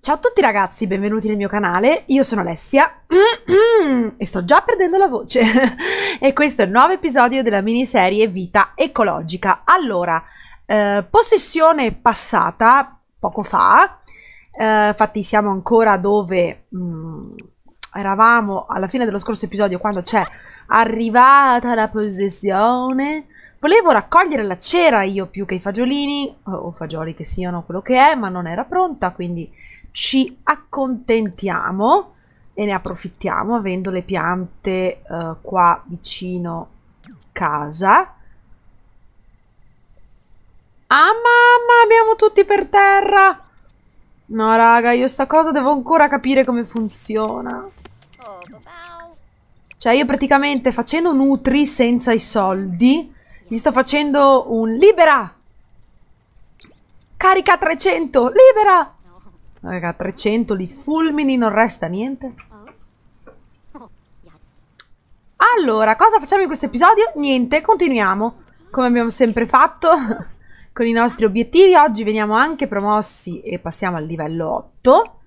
Ciao a tutti ragazzi, benvenuti nel mio canale, io sono Alessia e sto già perdendo la voce e questo è il nuovo episodio della miniserie Vita Ecologica. Allora, eh, possessione passata poco fa, eh, infatti siamo ancora dove mm, eravamo alla fine dello scorso episodio quando c'è arrivata la possessione Volevo raccogliere la cera io più che i fagiolini, o fagioli che siano quello che è, ma non era pronta, quindi ci accontentiamo e ne approfittiamo avendo le piante eh, qua vicino casa. Ah mamma, abbiamo tutti per terra! No raga, io sta cosa devo ancora capire come funziona. Oh, cioè io praticamente facendo nutri senza i soldi gli sto facendo un libera! Carica 300, libera! Raga, 300 li fulmini, non resta niente. Allora, cosa facciamo in questo episodio? Niente, continuiamo. Come abbiamo sempre fatto con i nostri obiettivi. Oggi veniamo anche promossi e passiamo al livello 8.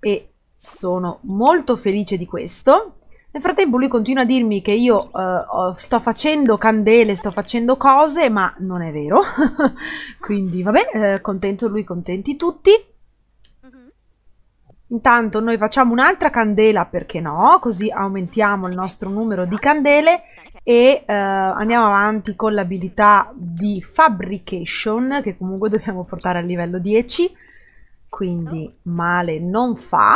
E sono molto felice di questo. Nel frattempo lui continua a dirmi che io uh, sto facendo candele, sto facendo cose, ma non è vero. Quindi vabbè, eh, contento lui, contenti tutti. Mm-hmm. Intanto noi facciamo un'altra candela, perché no? Così aumentiamo il nostro numero di candele e uh, andiamo avanti con l'abilità di fabrication che comunque dobbiamo portare a livello 10 quindi oh. male non fa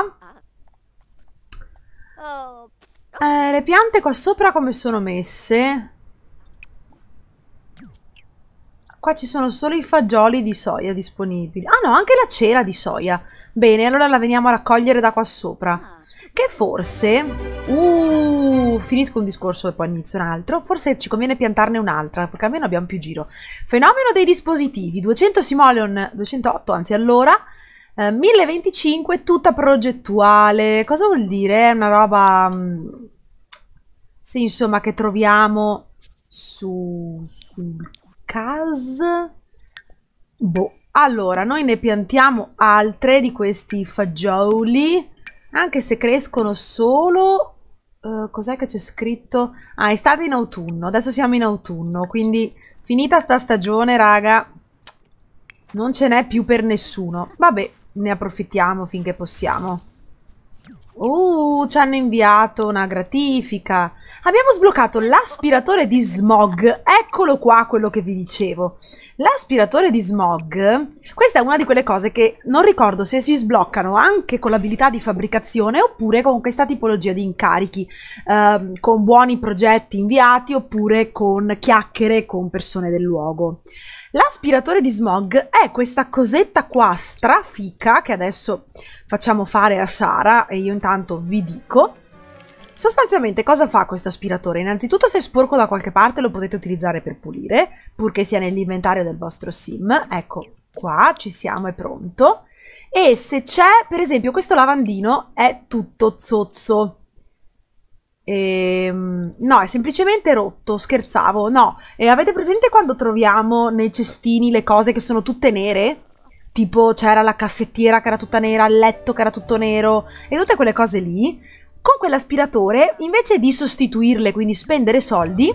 ah. oh, eh, le piante qua sopra come sono messe? Qua ci sono solo i fagioli di soia disponibili. Ah no, anche la cera di soia. Bene, allora la veniamo a raccogliere da qua sopra. Che forse... Uh, finisco un discorso e poi inizio un altro. Forse ci conviene piantarne un'altra, perché almeno abbiamo più giro. Fenomeno dei dispositivi. 200 simoleon... 208, anzi allora... 1025 eh, tutta progettuale, cosa vuol dire? È una roba, mh, mm, sì insomma, che troviamo su, su CAS, boh. Allora, noi ne piantiamo altre di questi fagioli, anche se crescono solo... Uh, cos'è che c'è scritto? Ah, è stata in autunno, adesso siamo in autunno, quindi finita sta stagione, raga, non ce n'è più per nessuno. Vabbè, ne approfittiamo finché possiamo. Uh, ci hanno inviato una gratifica. Abbiamo sbloccato l'aspiratore di smog. Eccolo qua quello che vi dicevo. L'aspiratore di smog, questa è una di quelle cose che non ricordo se si sbloccano anche con l'abilità di fabbricazione oppure con questa tipologia di incarichi, eh, con buoni progetti inviati oppure con chiacchiere con persone del luogo. L'aspiratore di smog è questa cosetta qua strafica che adesso facciamo fare a Sara e io intanto vi dico. Sostanzialmente cosa fa questo aspiratore? Innanzitutto se è sporco da qualche parte lo potete utilizzare per pulire, purché sia nell'inventario del vostro sim. Ecco, qua ci siamo, è pronto. E se c'è, per esempio, questo lavandino è tutto zozzo. Ehm, no, è semplicemente rotto, scherzavo. No, e avete presente quando troviamo nei cestini le cose che sono tutte nere? Tipo c'era la cassettiera che era tutta nera, il letto che era tutto nero e tutte quelle cose lì. Con quell'aspiratore, invece di sostituirle, quindi spendere soldi,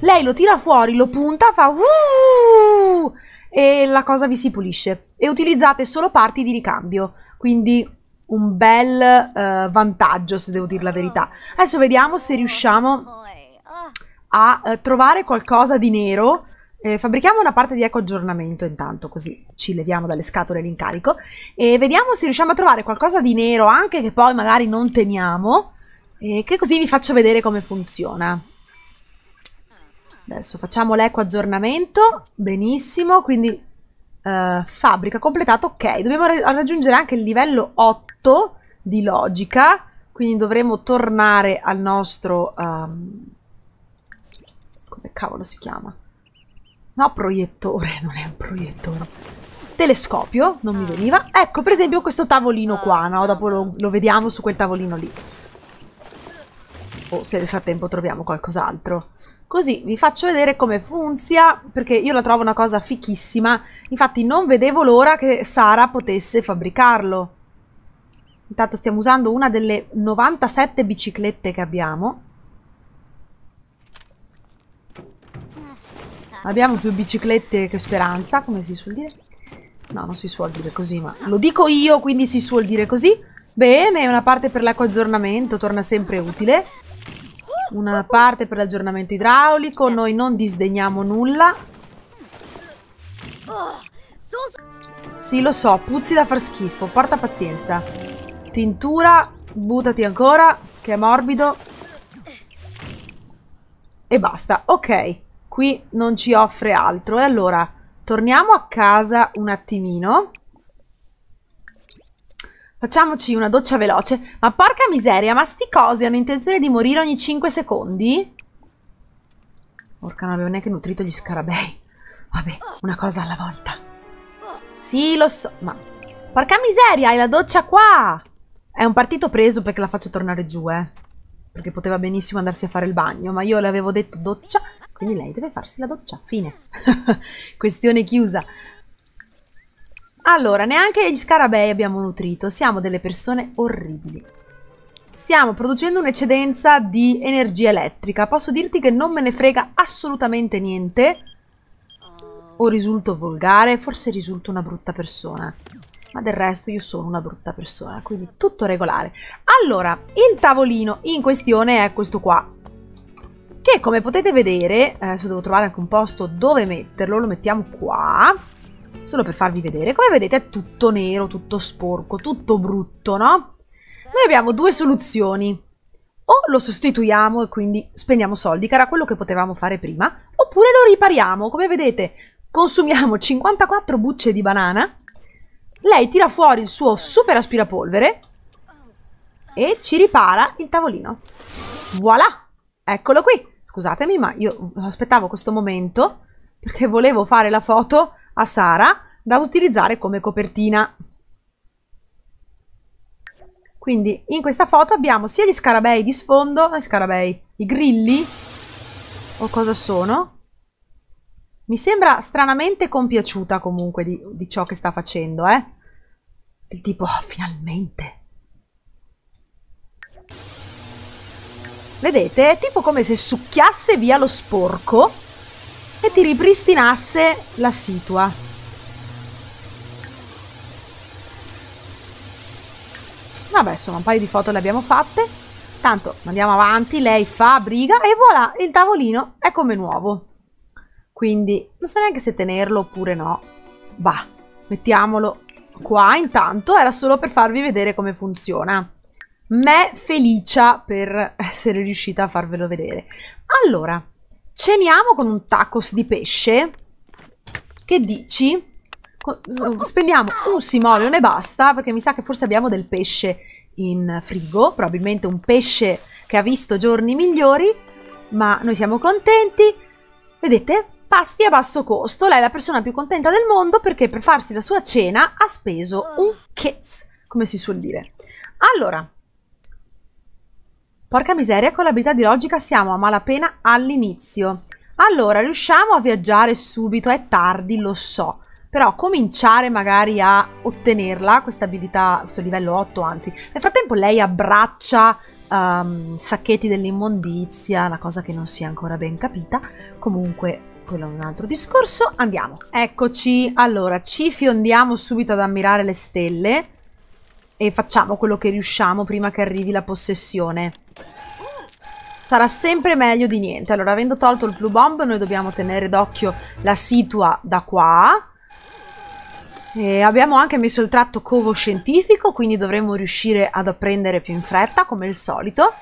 lei lo tira fuori, lo punta, fa uuuh, e la cosa vi si pulisce. E utilizzate solo parti di ricambio. Quindi un bel uh, vantaggio, se devo dire la verità. Adesso vediamo se riusciamo a uh, trovare qualcosa di nero. Eh, fabbrichiamo una parte di eco aggiornamento intanto, così ci leviamo dalle scatole l'incarico. E vediamo se riusciamo a trovare qualcosa di nero, anche che poi magari non teniamo, e che così vi faccio vedere come funziona. Adesso facciamo l'eco aggiornamento, benissimo, quindi uh, fabbrica completata, ok, dobbiamo ra raggiungere anche il livello 8 di logica, quindi dovremo tornare al nostro... Um, come cavolo si chiama? No, proiettore, non è un proiettore telescopio, non mi veniva. Ecco, per esempio questo tavolino qua, no? Dopo lo, lo, vediamo su quel tavolino lì o se nel frattempo troviamo qualcos'altro. Così vi faccio vedere come funziona, perché io la trovo una cosa fichissima, infatti non vedevo l'ora che Sara potesse fabbricarlo. Intanto stiamo usando una delle 97 biciclette che abbiamo. Abbiamo più biciclette che speranza, come si suol dire. No, non si suol dire così, ma lo dico io, quindi si suol dire così. Bene, una parte per l'acquaggiornamento torna sempre utile una parte per l'aggiornamento idraulico, noi non disdegniamo nulla. Sì, lo so, puzzi da far schifo, porta pazienza. Tintura, buttati ancora, che è morbido. E basta, ok. Qui non ci offre altro. E allora, torniamo a casa un attimino. Facciamoci una doccia veloce. Ma porca miseria, ma sti cosi hanno intenzione di morire ogni 5 secondi? Porca, non avevo neanche nutrito gli scarabei. Vabbè, una cosa alla volta. Sì, lo so, ma... Porca miseria, hai la doccia qua! È un partito preso perché la faccio tornare giù, eh. Perché poteva benissimo andarsi a fare il bagno, ma io le avevo detto doccia, quindi lei deve farsi la doccia. Fine. Questione chiusa. Allora, neanche gli scarabei abbiamo nutrito, siamo delle persone orribili. Stiamo producendo un'eccedenza di energia elettrica. Posso dirti che non me ne frega assolutamente niente. O risulto volgare, forse risulto una brutta persona. Ma del resto io sono una brutta persona, quindi tutto regolare. Allora, il tavolino in questione è questo qua. Che come potete vedere, adesso eh, devo trovare anche un posto dove metterlo, lo mettiamo qua solo per farvi vedere. Come vedete è tutto nero, tutto sporco, tutto brutto, no? Noi abbiamo due soluzioni. O lo sostituiamo e quindi spendiamo soldi, che era quello che potevamo fare prima, oppure lo ripariamo. Come vedete, consumiamo 54 bucce di banana. Lei tira fuori il suo super aspirapolvere e ci ripara il tavolino. Voilà! Eccolo qui! Scusatemi, ma io aspettavo questo momento perché volevo fare la foto a Sara da utilizzare come copertina. Quindi in questa foto abbiamo sia gli scarabei di sfondo, gli scarabei, i grilli, o cosa sono. Mi sembra stranamente compiaciuta comunque di, di ciò che sta facendo, eh. Del tipo, oh, finalmente. Vedete? È tipo come se succhiasse via lo sporco e ti ripristinasse la situa. Vabbè, insomma, un paio di foto le abbiamo fatte. Tanto andiamo avanti, lei fa briga e voilà, il tavolino è come nuovo. Quindi non so neanche se tenerlo oppure no. Bah, mettiamolo qua intanto, era solo per farvi vedere come funziona. Me felicia per essere riuscita a farvelo vedere. Allora, Ceniamo con un tacos di pesce. Che dici? Spendiamo un simoleon e basta, perché mi sa che forse abbiamo del pesce in frigo, probabilmente un pesce che ha visto giorni migliori, ma noi siamo contenti. Vedete? Pasti a basso costo, lei è la persona più contenta del mondo perché per farsi la sua cena ha speso un kez, come si suol dire. Allora, Porca miseria, con l'abilità di logica siamo a malapena all'inizio. Allora, riusciamo a viaggiare subito, è tardi, lo so. Però cominciare magari a ottenerla, questa abilità, questo livello 8 anzi. Nel frattempo lei abbraccia um, sacchetti dell'immondizia, una cosa che non si è ancora ben capita. Comunque, quello è un altro discorso. Andiamo. Eccoci. Allora, ci fiondiamo subito ad ammirare le stelle e facciamo quello che riusciamo prima che arrivi la possessione. Sarà sempre meglio di niente. Allora, avendo tolto il blue bomb, noi dobbiamo tenere d'occhio la situa da qua. E abbiamo anche messo il tratto covo scientifico, quindi dovremmo riuscire ad apprendere più in fretta, come al solito.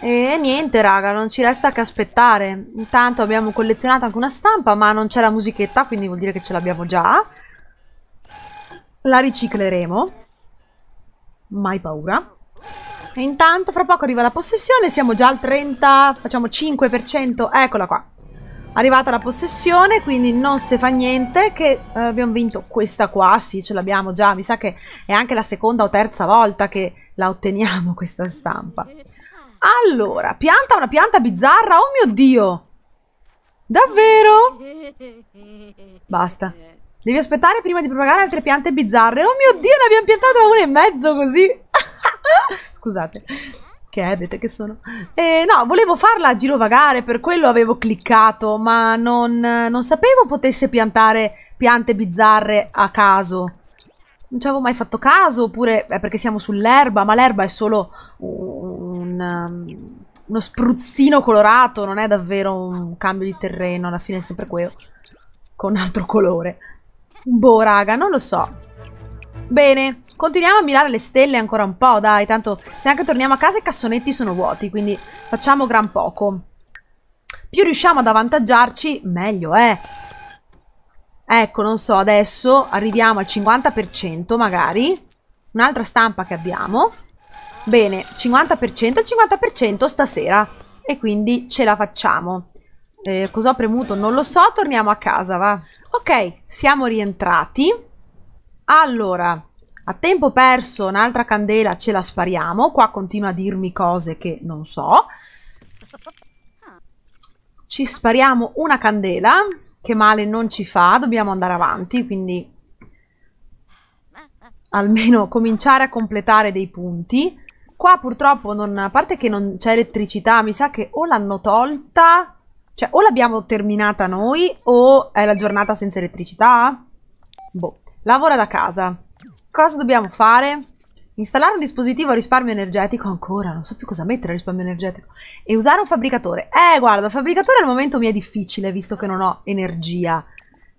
E niente raga, non ci resta che aspettare. Intanto abbiamo collezionato anche una stampa, ma non c'è la musichetta, quindi vuol dire che ce l'abbiamo già. La ricicleremo mai paura. E intanto fra poco arriva la possessione, siamo già al 30, facciamo 5%, eccola qua. Arrivata la possessione, quindi non se fa niente che eh, abbiamo vinto questa qua, sì ce l'abbiamo già, mi sa che è anche la seconda o terza volta che la otteniamo questa stampa. Allora, pianta una pianta bizzarra, oh mio Dio! Davvero? Basta. Devi aspettare prima di propagare altre piante bizzarre. Oh mio Dio, ne abbiamo piantata una e mezzo così. Scusate. Che è, edite che sono. Eh, no, volevo farla a girovagare, per quello avevo cliccato, ma non, non sapevo potesse piantare piante bizzarre a caso. Non ci avevo mai fatto caso, oppure è perché siamo sull'erba, ma l'erba è solo un, um, uno spruzzino colorato, non è davvero un cambio di terreno, alla fine è sempre quello, con altro colore. Boh, raga, non lo so. Bene, continuiamo a mirare le stelle ancora un po', dai. Tanto se anche torniamo a casa i cassonetti sono vuoti, quindi facciamo gran poco. Più riusciamo ad avvantaggiarci, meglio è. Eh. Ecco, non so, adesso arriviamo al 50% magari. Un'altra stampa che abbiamo. Bene, 50%, 50% stasera. E quindi ce la facciamo. Eh, cosa ho premuto? Non lo so, torniamo a casa, va. Ok, siamo rientrati. Allora, a tempo perso un'altra candela ce la spariamo. Qua continua a dirmi cose che non so. Ci spariamo una candela, che male non ci fa, dobbiamo andare avanti, quindi almeno cominciare a completare dei punti. Qua purtroppo, non, a parte che non c'è elettricità, mi sa che o l'hanno tolta cioè, o l'abbiamo terminata noi, o è la giornata senza elettricità. Boh. Lavora da casa. Cosa dobbiamo fare? Installare un dispositivo a risparmio energetico, ancora, non so più cosa mettere a risparmio energetico, e usare un fabbricatore. Eh, guarda, fabbricatore al momento mi è difficile, visto che non ho energia.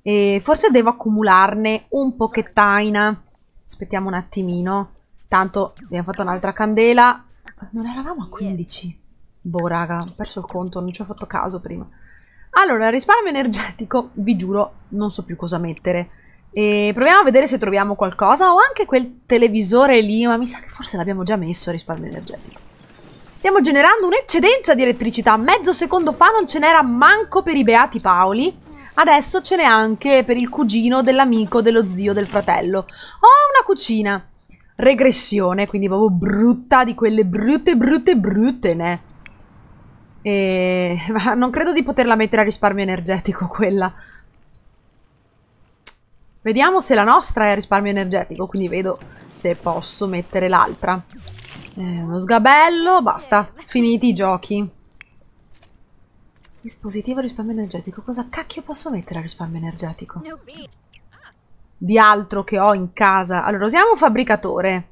E forse devo accumularne un pochettaina. Aspettiamo un attimino. Tanto abbiamo fatto un'altra candela. Non eravamo a 15. Boh, raga, ho perso il conto, non ci ho fatto caso prima. Allora, risparmio energetico, vi giuro, non so più cosa mettere. E proviamo a vedere se troviamo qualcosa Ho anche quel televisore lì, ma mi sa che forse l'abbiamo già messo a risparmio energetico. Stiamo generando un'eccedenza di elettricità. Mezzo secondo fa non ce n'era manco per i beati Paoli. Adesso ce n'è anche per il cugino dell'amico, dello zio, del fratello. Oh, una cucina. Regressione, quindi proprio brutta di quelle brutte, brutte, brutte, ne? E... Ma non credo di poterla mettere a risparmio energetico quella. Vediamo se la nostra è a risparmio energetico, quindi vedo se posso mettere l'altra. Eh, uno sgabello, basta, finiti i giochi. Dispositivo risparmio energetico, cosa cacchio posso mettere a risparmio energetico? Di altro che ho in casa. Allora, usiamo un fabbricatore.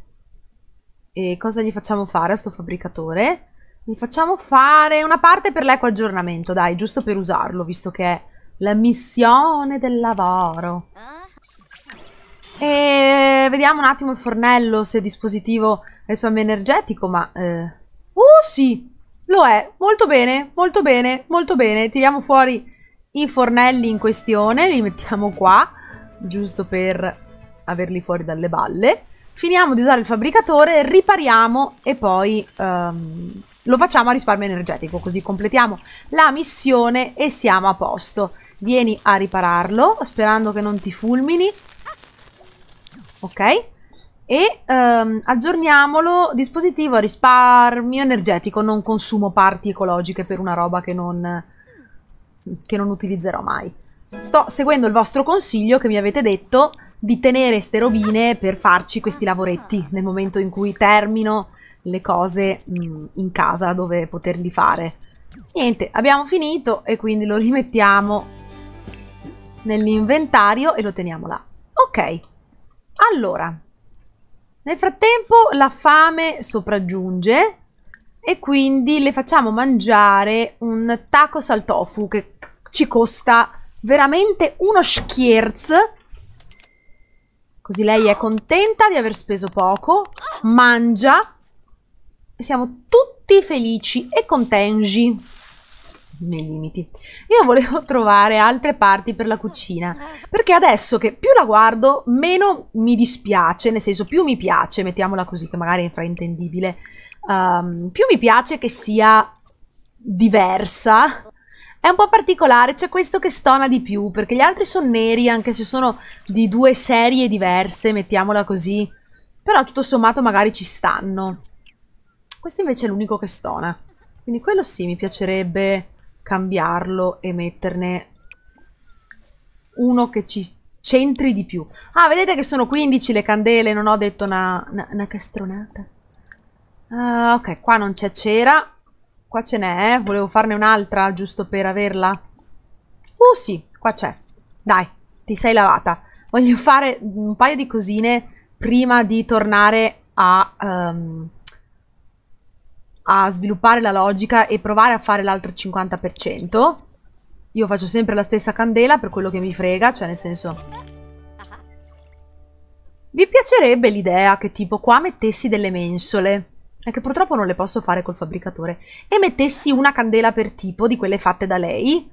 E cosa gli facciamo fare a sto fabbricatore? Mi facciamo fare una parte per l'eco aggiornamento, dai, giusto per usarlo, visto che è la missione del lavoro. E vediamo un attimo il fornello, se il dispositivo risparmio energetico, ma... Eh... Oh sì, lo è, molto bene, molto bene, molto bene. Tiriamo fuori i fornelli in questione, li mettiamo qua, giusto per averli fuori dalle balle. Finiamo di usare il fabbricatore, ripariamo e poi... Um lo facciamo a risparmio energetico, così completiamo la missione e siamo a posto. Vieni a ripararlo, sperando che non ti fulmini. Ok? E ehm, aggiorniamolo, dispositivo a risparmio energetico, non consumo parti ecologiche per una roba che non, che non utilizzerò mai. Sto seguendo il vostro consiglio che mi avete detto di tenere ste robine per farci questi lavoretti nel momento in cui termino le cose mh, mm, in casa dove poterli fare. Niente, abbiamo finito e quindi lo rimettiamo nell'inventario e lo teniamo là. Ok, allora, nel frattempo la fame sopraggiunge e quindi le facciamo mangiare un tacos al tofu che ci costa veramente uno schierz. Così lei è contenta di aver speso poco, mangia siamo tutti felici e contenti nei limiti. Io volevo trovare altre parti per la cucina, perché adesso che più la guardo, meno mi dispiace, nel senso più mi piace, mettiamola così, che magari è fraintendibile um, più mi piace che sia diversa. È un po' particolare, c'è questo che stona di più, perché gli altri sono neri, anche se sono di due serie diverse, mettiamola così. Però tutto sommato magari ci stanno. Questo invece è l'unico che stona. Quindi quello sì, mi piacerebbe cambiarlo e metterne uno che ci centri di più. Ah, vedete che sono 15 le candele, non ho detto una, una, una castronata. Uh, ok, qua non c'è cera. Qua ce n'è, eh? Volevo farne un'altra, giusto per averla. Uh, sì, qua c'è. Dai, ti sei lavata. Voglio fare un paio di cosine prima di tornare a... Um, a sviluppare la logica e provare a fare l'altro 50%. Io faccio sempre la stessa candela per quello che mi frega, cioè nel senso... Vi piacerebbe l'idea che tipo qua mettessi delle mensole? È che purtroppo non le posso fare col fabbricatore. E mettessi una candela per tipo di quelle fatte da lei.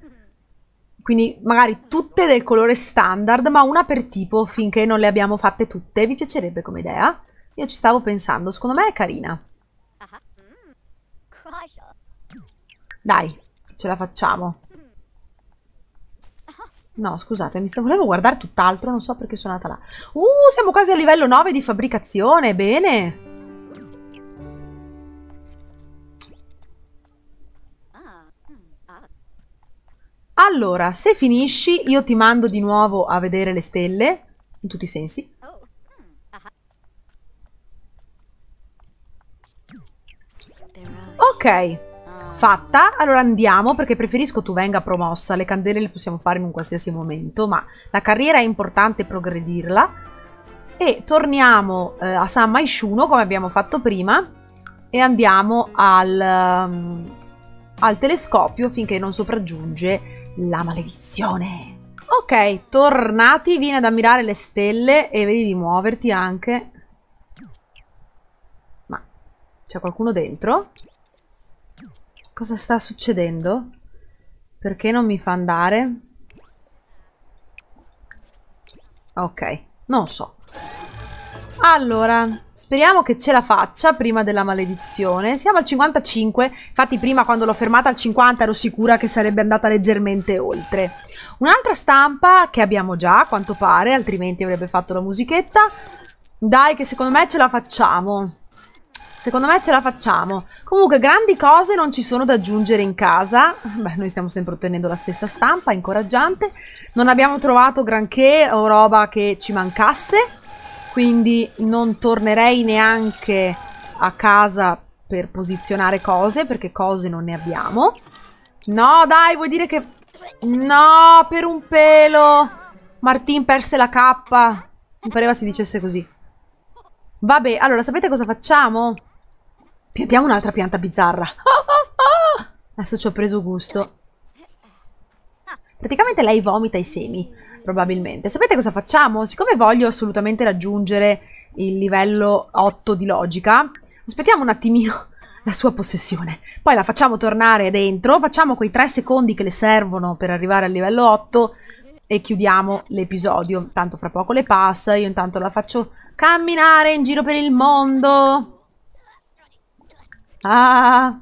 Quindi magari tutte del colore standard, ma una per tipo finché non le abbiamo fatte tutte. Vi piacerebbe come idea? Io ci stavo pensando, secondo me è carina. Dai, ce la facciamo. No, scusate, mi stavo, volevo guardare tutt'altro, non so perché sono andata là. Uh, siamo quasi a livello 9 di fabbricazione, bene. Allora, se finisci, io ti mando di nuovo a vedere le stelle, in tutti i sensi. Ok, fatta. Allora andiamo perché preferisco tu venga promossa. Le candele le possiamo fare in un qualsiasi momento, ma la carriera è importante progredirla. E torniamo eh, a San Maishuno come abbiamo fatto prima e andiamo al, um, al telescopio finché non sopraggiunge la maledizione. Ok, tornati, vieni ad ammirare le stelle e vedi di muoverti anche. Ma c'è qualcuno dentro? Cosa sta succedendo? Perché non mi fa andare? Ok, non so. Allora, speriamo che ce la faccia prima della maledizione. Siamo al 55, infatti prima quando l'ho fermata al 50 ero sicura che sarebbe andata leggermente oltre. Un'altra stampa che abbiamo già, a quanto pare, altrimenti avrebbe fatto la musichetta. Dai che secondo me ce la facciamo. Secondo me ce la facciamo. Comunque, grandi cose non ci sono da aggiungere in casa. Beh, noi stiamo sempre ottenendo la stessa stampa, incoraggiante. Non abbiamo trovato granché o roba che ci mancasse. Quindi non tornerei neanche a casa per posizionare cose, perché cose non ne abbiamo. No, dai, vuol dire che... No, per un pelo! Martin perse la K. Mi pareva si dicesse così. Vabbè, allora sapete cosa facciamo? Piantiamo un'altra pianta bizzarra. Adesso ci ho preso gusto. Praticamente lei vomita i semi, probabilmente. Sapete cosa facciamo? Siccome voglio assolutamente raggiungere il livello 8 di logica, aspettiamo un attimino la sua possessione. Poi la facciamo tornare dentro, facciamo quei 3 secondi che le servono per arrivare al livello 8 e chiudiamo l'episodio. Tanto fra poco le passa, io intanto la faccio camminare in giro per il mondo. Ah!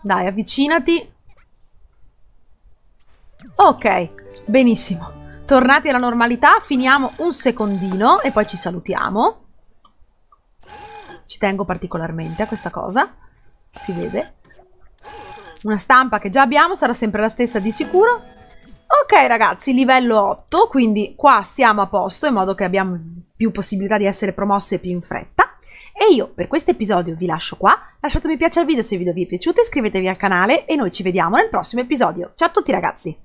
Dai, avvicinati. Ok, benissimo. Tornati alla normalità, finiamo un secondino e poi ci salutiamo. Ci tengo particolarmente a questa cosa. Si vede. Una stampa che già abbiamo, sarà sempre la stessa di sicuro. Ok ragazzi, livello 8, quindi qua siamo a posto in modo che abbiamo più possibilità di essere promosse più in fretta. E io per questo episodio vi lascio qua, lasciate un mi piace al video se il video vi è piaciuto, iscrivetevi al canale e noi ci vediamo nel prossimo episodio. Ciao a tutti ragazzi!